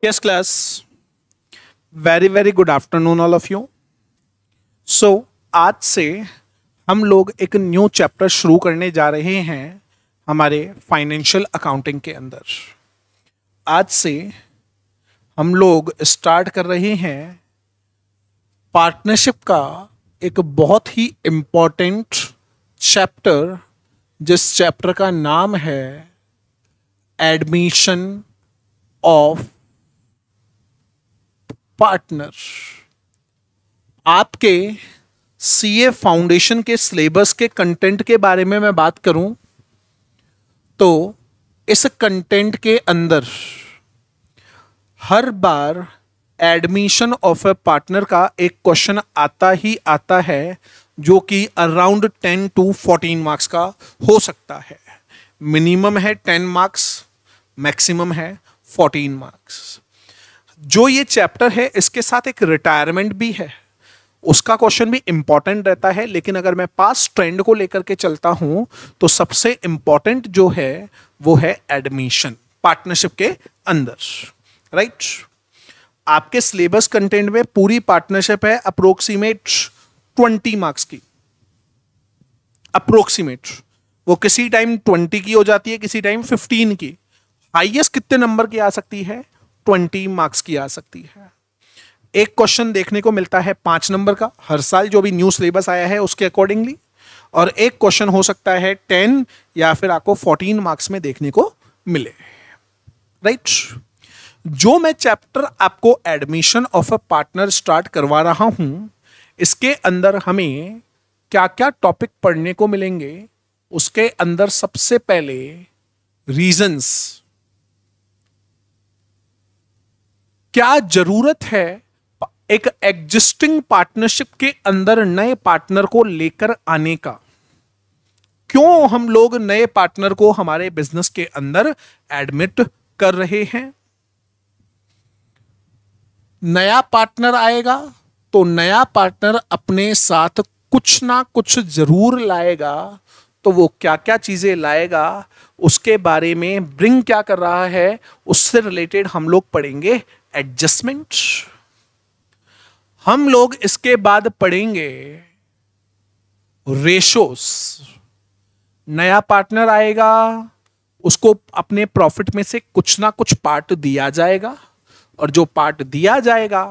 Yes, class. Very, very good afternoon, all of you. So, आज से हम लोग एक न्यू चैप्टर शुरू करने जा रहे हैं हमारे फाइनेंशियल अकाउंटिंग के अंदर आज से हम लोग स्टार्ट कर रहे हैं पार्टनरशिप का एक बहुत ही इम्पॉर्टेंट चैप्टर जिस चैप्टर का नाम है एडमिशन ऑफ पार्टनर आपके सी ए फाउंडेशन के सिलेबस के कंटेंट के बारे में मैं बात करूं तो इस कंटेंट के अंदर हर बार एडमिशन ऑफ ए पार्टनर का एक क्वेश्चन आता ही आता है जो कि around ten to fourteen marks का हो सकता है मिनिमम है टेन मार्क्स मैक्सिमम है फोर्टीन मार्क्स जो ये चैप्टर है इसके साथ एक रिटायरमेंट भी है उसका क्वेश्चन भी इम्पॉर्टेंट रहता है लेकिन अगर मैं पास ट्रेंड को लेकर के चलता हूँ तो सबसे इम्पॉर्टेंट जो है वो है एडमिशन पार्टनरशिप के अंदर राइट right? आपके सिलेबस कंटेंट में पूरी पार्टनरशिप है अप्रोक्सीमेट ट्वेंटी मार्क्स की अप्रोक्सीमेट वो किसी टाइम ट्वेंटी की हो जाती है किसी टाइम फिफ्टीन की हाइएस्ट कितने नंबर की आ सकती है ट्वेंटी मार्क्स की आ सकती है एक क्वेश्चन देखने को मिलता है पांच नंबर का हर साल जो भी न्यू सिलेबस आया है उसके अकॉर्डिंगली और एक क्वेश्चन हो सकता है टेन या फिर आपको फोर्टीन मार्क्स में देखने को मिले राइट right? जो मैं चैप्टर आपको admission of a partner start करवा रहा हूं इसके अंदर हमें क्या क्या टॉपिक पढ़ने को मिलेंगे उसके अंदर सबसे पहले रीजंस क्या जरूरत है एक एग्जिस्टिंग पार्टनरशिप के अंदर नए पार्टनर को लेकर आने का क्यों हम लोग नए पार्टनर को हमारे बिजनेस के अंदर एडमिट कर रहे हैं नया पार्टनर आएगा तो नया पार्टनर अपने साथ कुछ ना कुछ जरूर लाएगा तो वो क्या क्या चीज़ें लाएगा उसके बारे में ब्रिंग क्या कर रहा है उससे रिलेटेड हम लोग पढ़ेंगे एडजस्टमेंट हम लोग इसके बाद पढ़ेंगे रेशोस नया पार्टनर आएगा उसको अपने प्रॉफिट में से कुछ ना कुछ पार्ट दिया जाएगा और जो पार्ट दिया जाएगा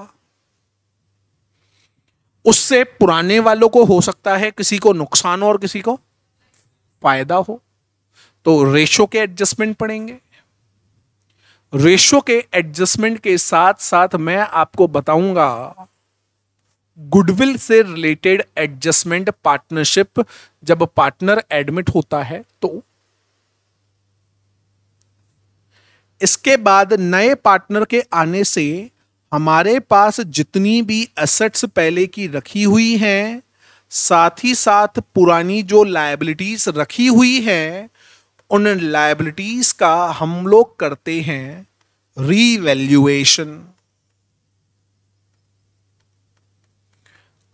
उससे पुराने वालों को हो सकता है किसी को नुकसान हो और किसी को फायदा हो तो रेशो के एडजस्टमेंट पड़ेंगे रेशो के एडजस्टमेंट के साथ साथ मैं आपको बताऊंगा गुडविल से रिलेटेड एडजस्टमेंट पार्टनरशिप जब पार्टनर एडमिट होता है तो इसके बाद नए पार्टनर के आने से हमारे पास जितनी भी एसेट्स पहले की रखी हुई हैं साथ ही साथ पुरानी जो लाइबिलिटीज़ रखी हुई हैं उन लाइबिलिटीज़ का हम लोग करते हैं रीवैल्यूएशन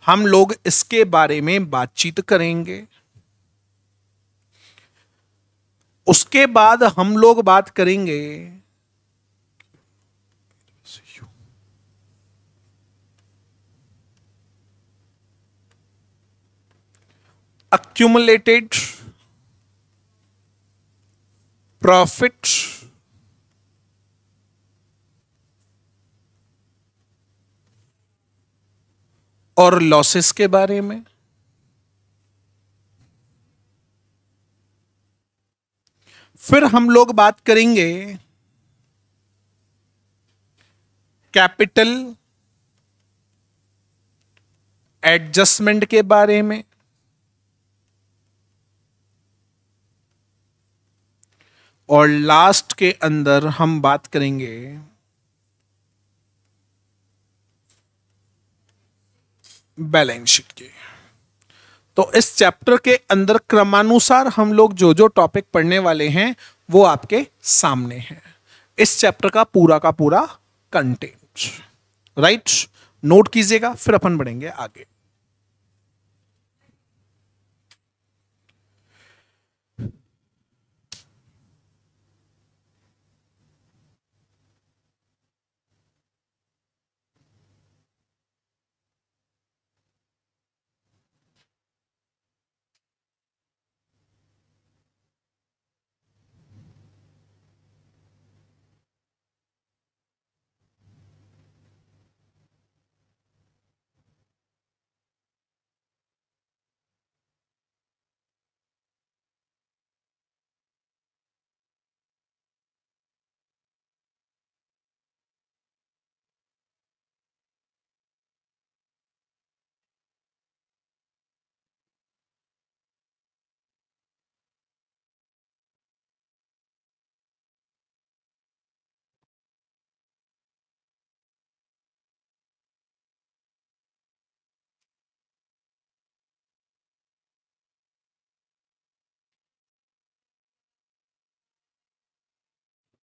हम लोग इसके बारे में बातचीत करेंगे उसके बाद हम लोग बात करेंगे accumulated profit और लॉसेस के बारे में फिर हम लोग बात करेंगे कैपिटल एडजस्टमेंट के बारे में और लास्ट के अंदर हम बात करेंगे बैलेंस शीट की तो इस चैप्टर के अंदर क्रमानुसार हम लोग जो जो टॉपिक पढ़ने वाले हैं वो आपके सामने हैं इस चैप्टर का पूरा का पूरा कंटेंट राइट नोट कीजिएगा फिर अपन बढ़ेंगे आगे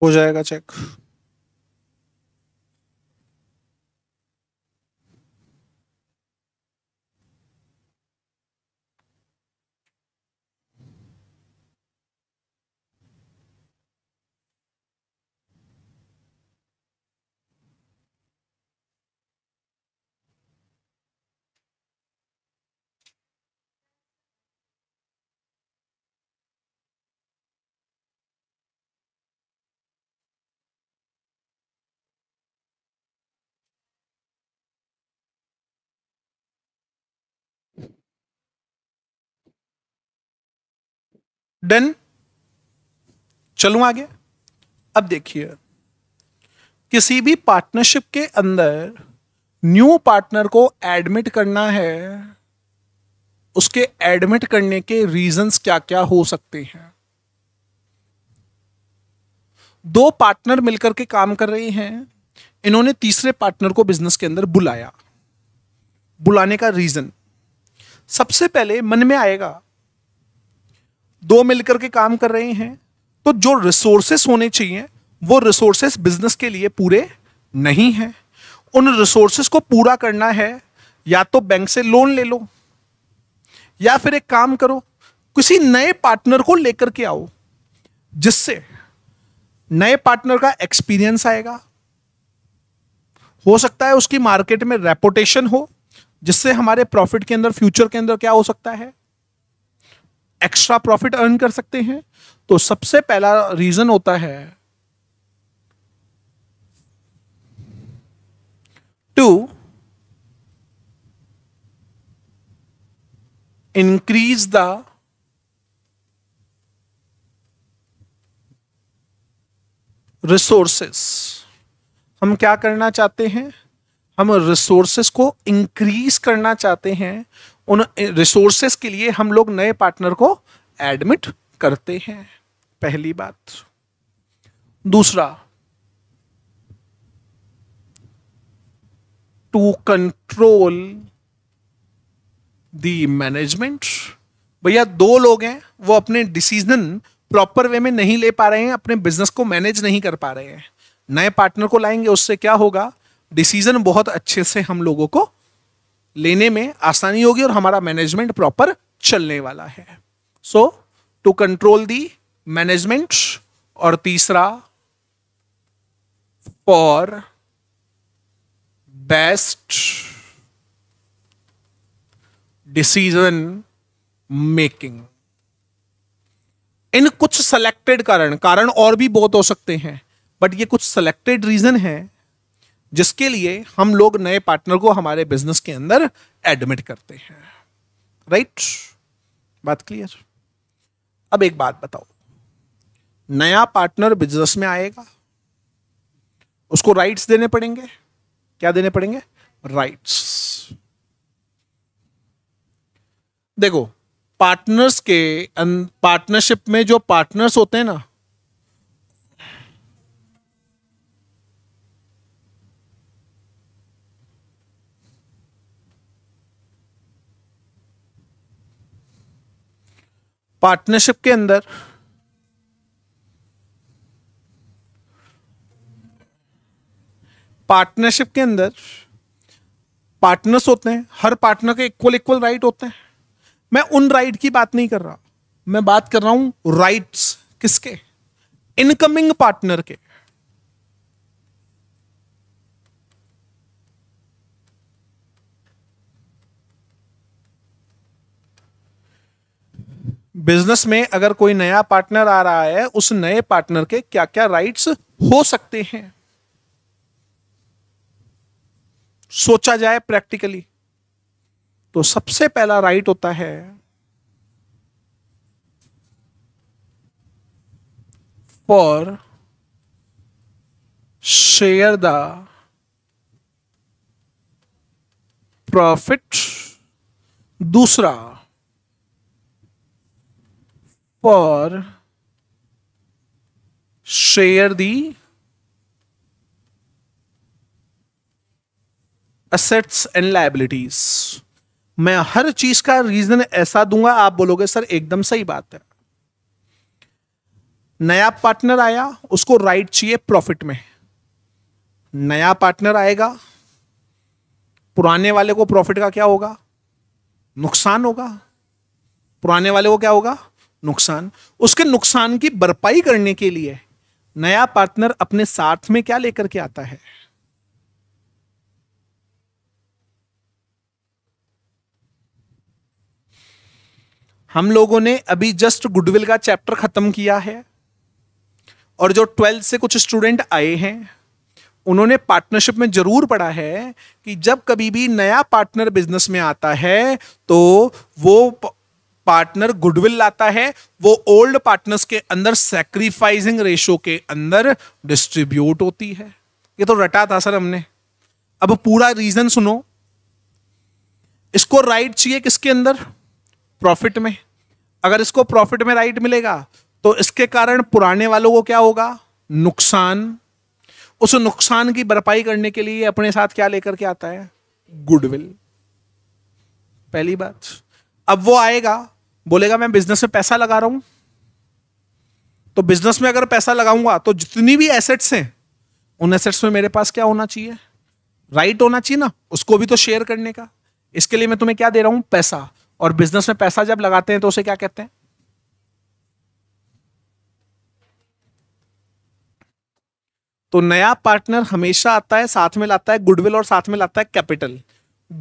हो जाएगा चेक डन चलू आगे अब देखिए किसी भी पार्टनरशिप के अंदर न्यू पार्टनर को एडमिट करना है उसके एडमिट करने के रीजंस क्या क्या हो सकते हैं दो पार्टनर मिलकर के काम कर रहे हैं इन्होंने तीसरे पार्टनर को बिजनेस के अंदर बुलाया बुलाने का रीजन सबसे पहले मन में आएगा दो मिलकर के काम कर रहे हैं तो जो रिसोर्सेस होने चाहिए वो रिसोर्सेस बिजनेस के लिए पूरे नहीं हैं उन रिसोर्सेस को पूरा करना है या तो बैंक से लोन ले लो या फिर एक काम करो किसी नए पार्टनर को लेकर के आओ जिससे नए पार्टनर का एक्सपीरियंस आएगा हो सकता है उसकी मार्केट में रेपोटेशन हो जिससे हमारे प्रॉफिट के अंदर फ्यूचर के अंदर क्या हो सकता है एक्स्ट्रा प्रॉफिट अर्न कर सकते हैं तो सबसे पहला रीजन होता है टू इंक्रीज द रिसोर्सेस हम क्या करना चाहते हैं हम रिसोर्सेस को इंक्रीज करना चाहते हैं उन रिसोर्सेस के लिए हम लोग नए पार्टनर को एडमिट करते हैं पहली बात दूसरा टू कंट्रोल दी मैनेजमेंट भैया दो लोग हैं वो अपने डिसीजन प्रॉपर वे में नहीं ले पा रहे हैं अपने बिजनेस को मैनेज नहीं कर पा रहे हैं नए पार्टनर को लाएंगे उससे क्या होगा डिसीजन बहुत अच्छे से हम लोगों को लेने में आसानी होगी और हमारा मैनेजमेंट प्रॉपर चलने वाला है so to control the management और तीसरा फॉर बेस्ट डिसीजन मेकिंग इन कुछ सेलेक्टेड कारण कारण और भी बहुत हो सकते हैं बट ये कुछ सेलेक्टेड रीजन है जिसके लिए हम लोग नए पार्टनर को हमारे बिजनेस के अंदर एडमिट करते हैं राइट बात क्लियर अब एक बात बताओ नया पार्टनर बिजनेस में आएगा उसको राइट्स देने पड़ेंगे क्या देने पड़ेंगे राइट्स देखो पार्टनर्स के पार्टनरशिप अं- में जो पार्टनर्स होते हैं ना पार्टनरशिप के अंदर पार्टनरशिप के अंदर पार्टनर्स होते हैं हर पार्टनर के इक्वल इक्वल राइट होते हैं मैं उन राइट की बात नहीं कर रहा मैं बात कर रहा हूं राइट्स किसके इनकमिंग पार्टनर के बिजनेस में अगर कोई नया पार्टनर आ रहा है उस नए पार्टनर के क्या क्या राइट्स हो सकते हैं सोचा जाए प्रैक्टिकली तो सबसे पहला राइट होता है फॉर शेयर द प्रॉफिट दूसरा पर share the assets and liabilities मैं हर चीज का रीजन ऐसा दूंगा आप बोलोगे सर एकदम सही बात है नया पार्टनर आया उसको राइट चाहिए प्रॉफिट में नया पार्टनर आएगा पुराने वाले को प्रॉफिट का क्या होगा नुकसान होगा पुराने वाले को क्या होगा नुकसान उसके नुकसान की भरपाई करने के लिए नया पार्टनर अपने साथ में क्या लेकर के आता है हम लोगों ने अभी जस्ट गुडविल का चैप्टर खत्म किया है और जो ट्वेल्थ से कुछ स्टूडेंट आए हैं उन्होंने पार्टनरशिप में जरूर पढ़ा है कि जब कभी भी नया पार्टनर बिजनेस में आता है तो वो पार्टनर गुडविल लाता है वो ओल्ड पार्टनर्स के अंदर सेक्रीफाइसिंग रेशो के अंदर डिस्ट्रीब्यूट होती है ये तो रटा था सर हमने अब पूरा रीजन सुनो इसको राइट चाहिए किसके अंदर प्रॉफिट में अगर इसको प्रॉफिट में राइट मिलेगा तो इसके कारण पुराने वालों को क्या होगा नुकसान उस नुकसान की भरपाई करने के लिए अपने साथ क्या लेकर के आता है गुडविल पहली बात अब वो आएगा बोलेगा मैं बिजनेस में पैसा लगा रहा हूं तो बिजनेस में अगर पैसा लगाऊंगा तो जितनी भी एसेट्स हैं उन एसेट्स में मेरे पास क्या होना चाहिए राइट right होना चाहिए ना उसको भी तो शेयर करने का इसके लिए मैं तुम्हें क्या दे रहा हूं पैसा और बिजनेस में पैसा जब लगाते हैं तो उसे क्या कहते हैं तो नया पार्टनर हमेशा आता है साथ में लाता है गुडविल और साथ में लाता है कैपिटल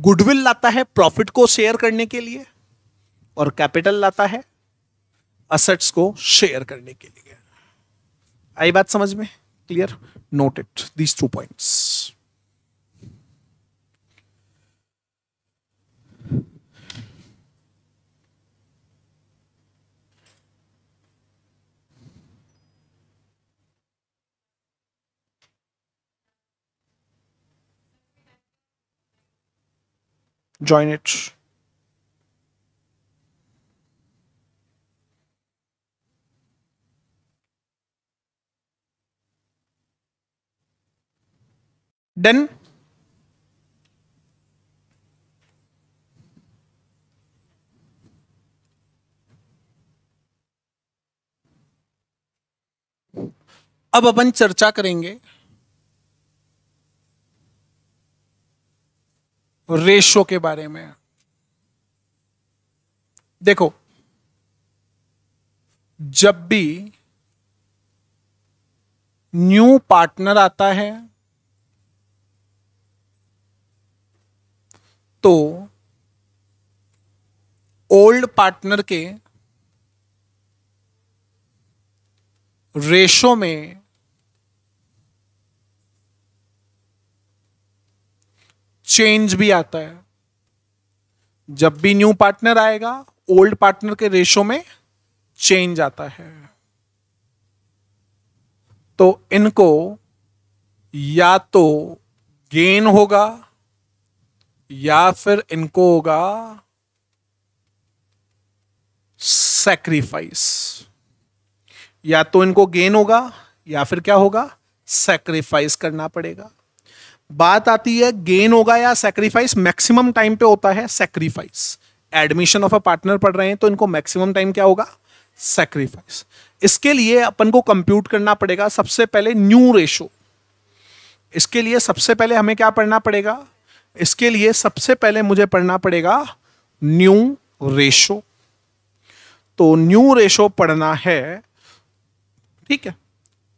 गुडविल लाता है प्रॉफिट को शेयर करने के लिए और कैपिटल लाता है असेट्स को शेयर करने के लिए आई बात समझ में clear note it these two points join it done अब अपन चर्चा करेंगे रेशो के बारे में देखो जब भी न्यू पार्टनर आता है तो ओल्ड पार्टनर के रेशो में चेंज भी आता है जब भी न्यू पार्टनर आएगा ओल्ड पार्टनर के रेशो में चेंज आता है तो इनको या तो गेन होगा या फिर इनको होगा सेक्रीफाइस या तो इनको गेन होगा या फिर क्या होगा सेक्रीफाइस करना पड़ेगा बात आती है गेन होगा या सेक्रीफाइस मैक्सिमम टाइम पे होता है sacrifice admission of a partner पढ़ रहे हैं तो इनको मैक्सिमम टाइम क्या होगा सेक्रीफाइस इसके लिए अपन को कंप्यूट करना पड़ेगा सबसे पहले न्यू रेशो इसके लिए सबसे पहले हमें क्या पढ़ना पड़ेगा इसके लिए सबसे पहले मुझे पढ़ना पड़ेगा न्यू रेशो तो न्यू रेशो पढ़ना है ठीक है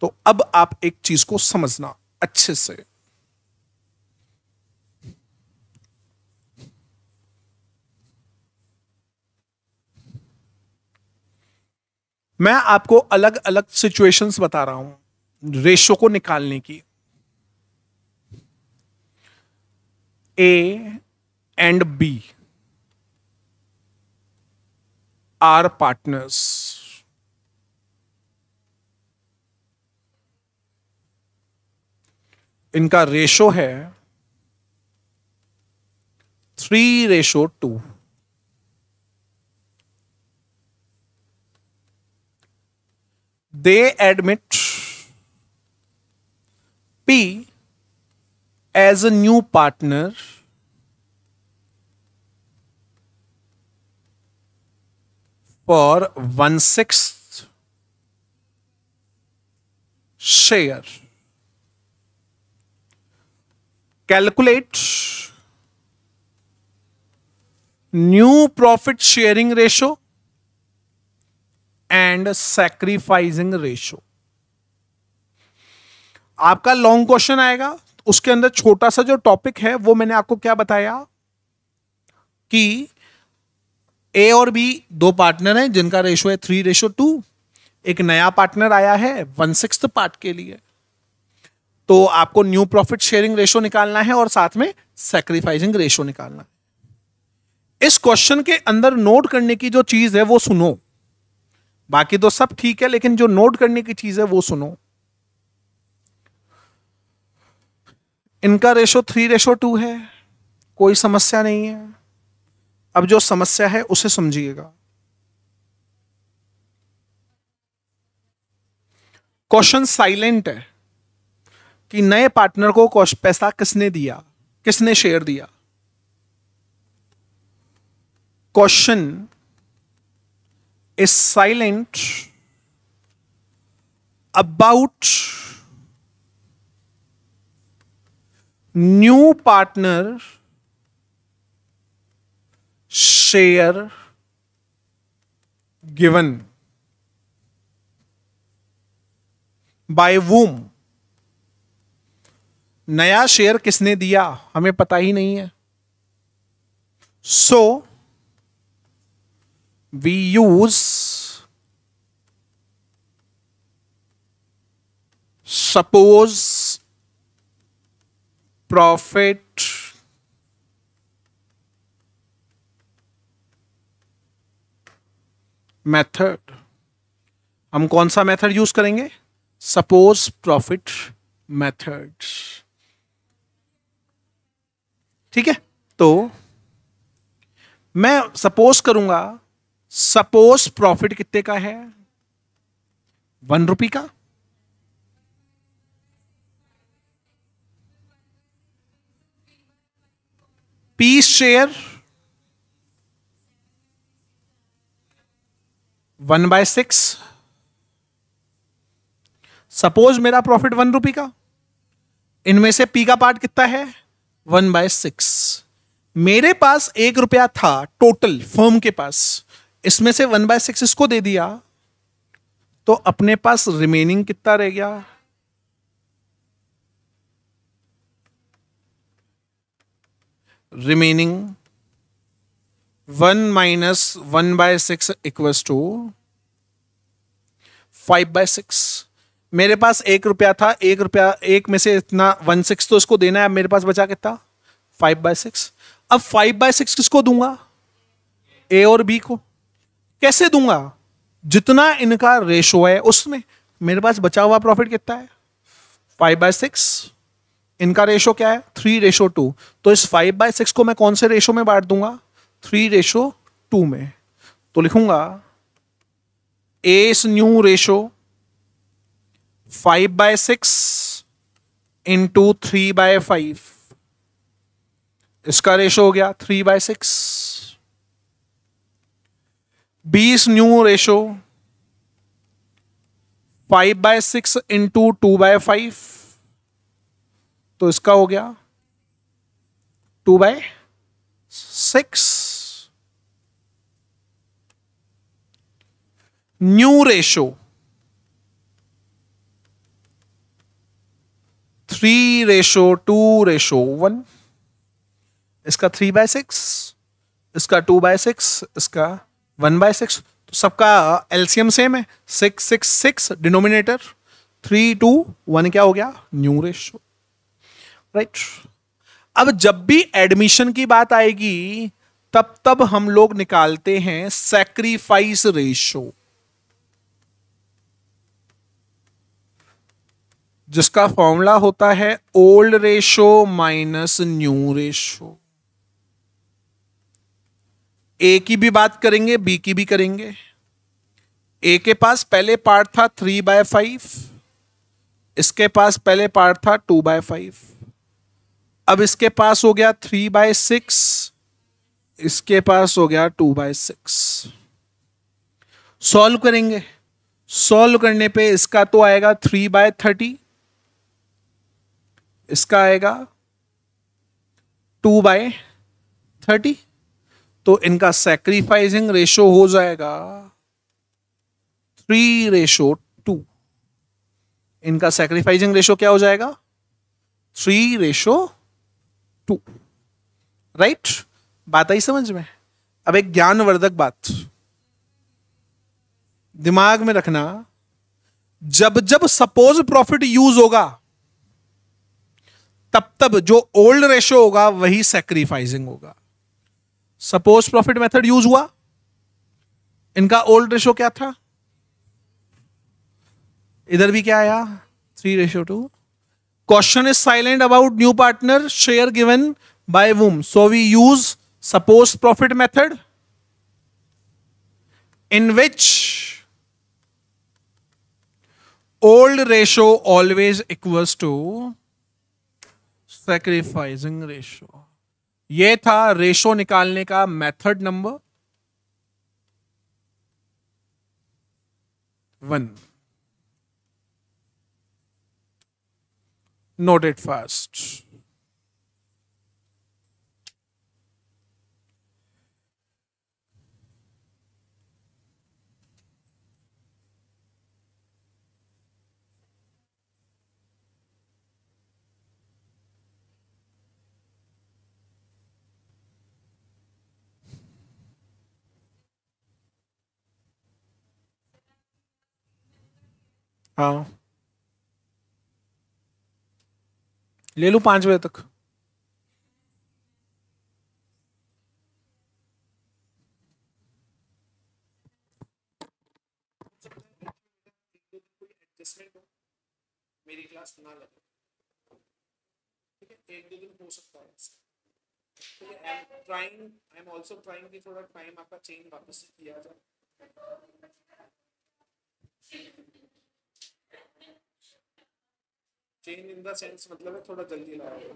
तो अब आप एक चीज को समझना अच्छे से मैं आपको अलग अलग सिचुएशंस बता रहा हूं रेशो को निकालने की a and b are partners इनका रेशो है three ratio two they admit P as a new partner for one six share calculate new profit sharing ratio and sacrificing ratio आपका लॉन्ग क्वेश्चन आएगा उसके अंदर छोटा सा जो टॉपिक है वो मैंने आपको क्या बताया कि ए और बी दो पार्टनर हैं जिनका रेशो है थ्री रेशो टू एक नया पार्टनर आया है वन सिक्स पार्ट के लिए तो आपको न्यू प्रॉफिट शेयरिंग रेशो निकालना है और साथ में सेक्रीफाइसिंग रेशो निकालना है इस क्वेश्चन के अंदर नोट करने की जो चीज है वो सुनो बाकी तो सब ठीक है लेकिन जो नोट करने की चीज है वो सुनो इनका रेशो थ्री रेशो टू है कोई समस्या नहीं है अब जो समस्या है उसे समझिएगा क्वेश्चन साइलेंट है कि नए पार्टनर को पैसा किसने दिया किसने शेयर दिया question is silent about new partner share given by whom नया शेयर किसने दिया हमें पता ही नहीं है so we use suppose profit method हम कौन सा मेथड यूज करेंगे सपोज प्रॉफिट मेथड ठीक है तो मैं सपोज करूंगा सपोज प्रॉफिट कितने का है वन रुपी का piece share one by six suppose मेरा प्रॉफिट वन रुपी का इनमें से पी का पार्ट कितना है वन बाय सिक्स मेरे पास एक रुपया था टोटल फर्म के पास इसमें से वन बाय सिक्स इसको दे दिया तो अपने पास रिमेनिंग कितना रह गया remaining 1 minus 1 by 6 equals to 5 by 6 मेरे पास एक रुपया था एक रुपया एक में से इतना वन सिक्स तो इसको देना है मेरे पास बचा कितना फाइव बाय सिक्स अब फाइव बाय सिक्स किसको दूंगा ए और बी को कैसे दूंगा जितना इनका रेशो है उसमें मेरे पास बचा हुआ प्रॉफिट कितना है फाइव बाय सिक्स इनका रेशो क्या है थ्री रेशो टू तो इस फाइव बाय सिक्स को मैं कौन से रेशो में बांट दूंगा थ्री रेशो टू में तो लिखूंगा as new ratio five by six into three by five इसका रेशो हो गया three by six B's new ratio five by six into two by five तो इसका हो गया two by six new ratio three ratio two ratio one इसका three by six इसका two by six इसका वन बाय सिक्स तो सबका LCM same है six six six denominator three two one क्या हो गया न्यू रेशो राइट अब जब भी एडमिशन की बात आएगी तब तब हम लोग निकालते हैं सेक्रीफाइस रेशो जिसका फॉर्मूला होता है old ratio minus new ratio A की भी बात करेंगे बी की भी करेंगे ए के पास पहले पार्ट था थ्री बाय फाइव इसके पास पहले पार्ट था टू बाय फाइव अब इसके पास हो गया थ्री बाय सिक्स इसके पास हो गया टू बाय सिक्स सॉल्व करेंगे सॉल्व करने पे इसका तो आएगा थ्री बाय थर्टी इसका आएगा टू बाय थर्टी तो इनका सेक्रीफाइसिंग रेशो हो जाएगा थ्री रेशो टू इनका सेक्रीफाइसिंग रेशो क्या हो जाएगा थ्री रेशो टू राइट बात आई समझ में अब एक ज्ञानवर्धक बात दिमाग में रखना जब जब सपोज प्रॉफिट यूज होगा तब तब जो ओल्ड रेशो होगा वही सेक्रीफाइसिंग होगा सपोज प्रॉफिट मेथड यूज हुआ इनका ओल्ड रेशो क्या था इधर भी क्या आया three ratio two Question is silent about new partner share given by whom. So we use supposed profit method in which old ratio always equals to sacrificing ratio. ये था रेशो निकालने का method number one Note it first. Oh. ले लू पांच बजे तक मेरी क्लास ना लगे एक दो दिन हो सकता है trying I am also trying कि थोड़ा टाइम आपका चेंज वापस किया जाए चेंज इन द सेंस मतलब है थोड़ा जल्दी लाया लगाओ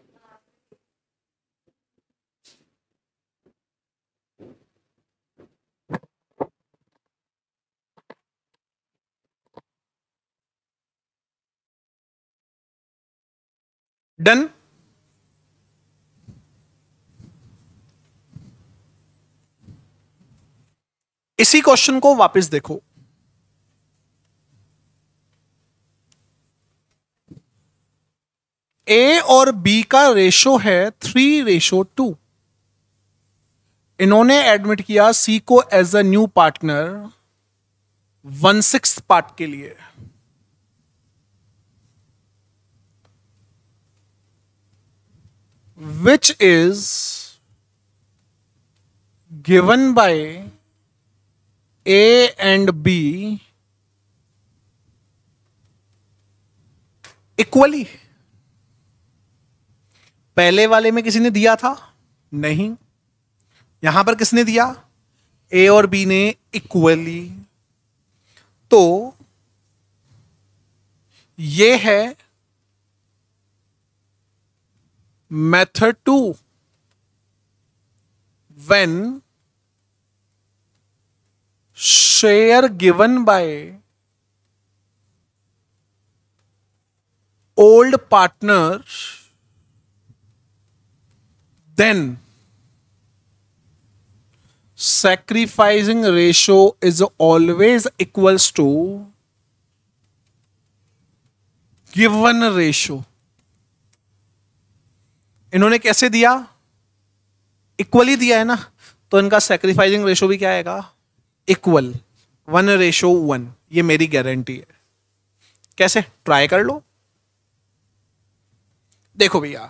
डन इसी क्वेश्चन को वापस देखो ए और बी का रेशो है थ्री रेशो टू इन्होंने एडमिट किया सी को as a new partner one six part के लिए which is given by A and B equally पहले वाले में किसी ने दिया था नहीं यहां पर किसने दिया ए और बी ने इक्वली तो ये है method two when share given by old partners then sacrificing ratio is always equals to given ratio इन्होंने कैसे दिया इक्वली दिया है ना तो इनका सेक्रीफाइसिंग रेशो भी क्या आएगा इक्वल वन रेशो वन ये मेरी गारंटी है कैसे ट्राई कर लो देखो भैया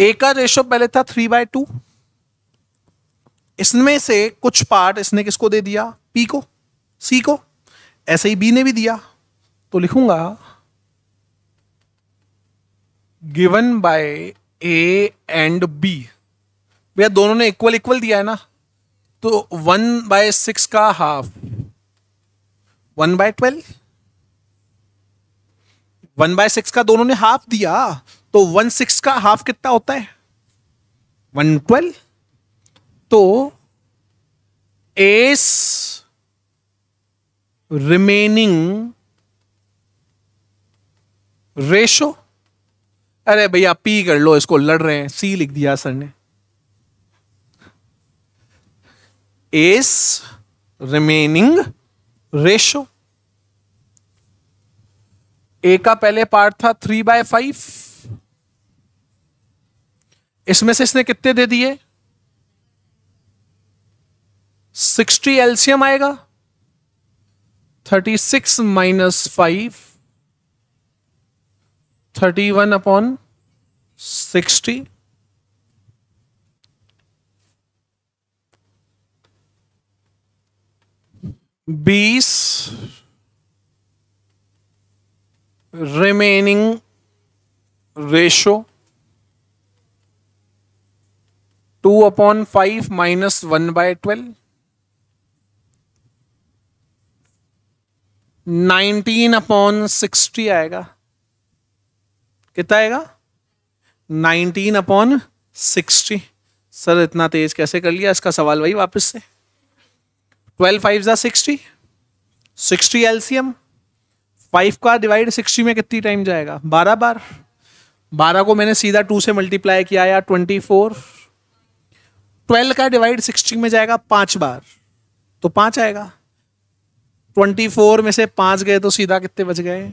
ए का रेशो पहले था थ्री बाय टू इसमें से कुछ पार्ट इसने किसको दे दिया पी को सी को ऐसे ही बी ने भी दिया तो लिखूंगा given by A and B भैया दोनों ने इक्वल इक्वल दिया है ना तो वन बाय सिक्स का half one by twelve one by six का दोनों ने हाफ दिया तो वन सिक्स का हाफ कितना होता है वन ट्वेल्व तो एस रिमेनिंग रेशो अरे भैया पी कर लो इसको लड़ रहे हैं सी लिख दिया सर ने एस रिमेनिंग रेशो ए का पहले पार्ट था थ्री बाय फाइव इसमें से इसने कितने दे दिए 60 एल्सियम आएगा 36 six minus five thirty one upon sixty B's remaining ratio two upon five minus one by twelve nineteen upon sixty आएगा कितना आएगा नाइनटीन अपॉन सिक्सटी सर इतना तेज कैसे कर लिया इसका सवाल वही वापस से ट्वेल्व फाइव ज़ा सिक्सटी सिक्सटी एलसीएम फाइव का डिवाइड सिक्सटी में कितनी टाइम जाएगा बारह बार बारह को मैंने सीधा टू से मल्टीप्लाई किया या ट्वेंटी फोर ट्वेल्व का डिवाइड सिक्सटीन में जाएगा पांच बार तो पांच आएगा ट्वेंटी फोर में से पांच गए तो सीधा कितने बच गए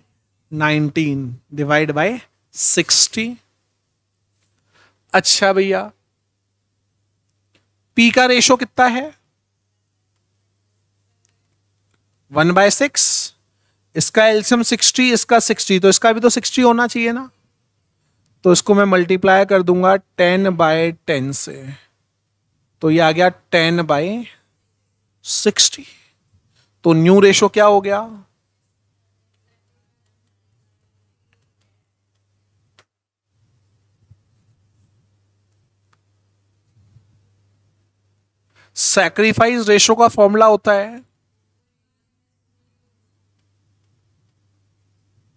नाइनटीन डिवाइड बाय सिक्सटी अच्छा भैया पी का रेशो कितना है वन बाय सिक्स इसका एल्सियम सिक्सटी इसका सिक्सटी तो इसका भी तो सिक्सटी होना चाहिए ना तो इसको मैं मल्टीप्लाई कर दूंगा टेन बाय टेन से तो ये आ गया टेन बाई सिक्सटी तो न्यू रेशो क्या हो गया सैक्रिफाइस रेशो का फॉर्मूला होता है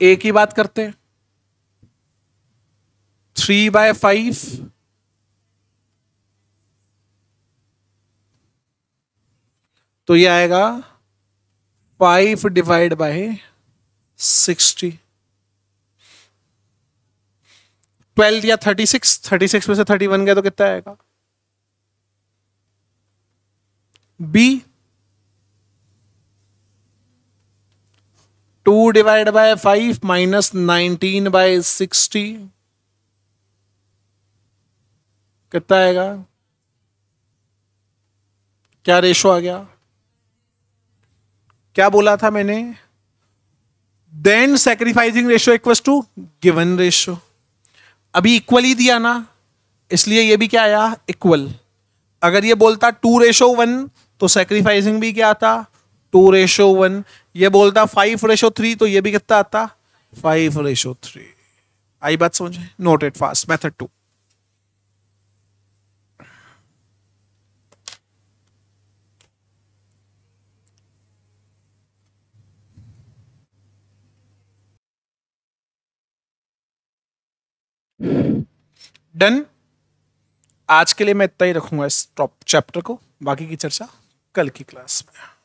ए की बात करते हैं थ्री बाय फाइव तो ये आएगा five divide by sixty twelve या थर्टी सिक्स थर्टी सिक्स में से थर्टी वन गया तो कितना आएगा B two divide by five minus nineteen by sixty कितना आएगा क्या रेशो आ गया क्या बोला था मैंने then sacrificing ratio equal to given ratio अभी इक्वल ही दिया ना इसलिए ये भी क्या आया इक्वल अगर ये बोलता टू रेशो वन तो सेक्रीफाइसिंग भी क्या आता टू रेशो वन ये बोलता फाइव रेशो थ्री तो ये भी कितना आता फाइव रेशो थ्री आई बात समझे note it fast method two done आज के लिए मैं इतना ही रखूंगा इस टॉप चैप्टर को बाकी की चर्चा कल की क्लास में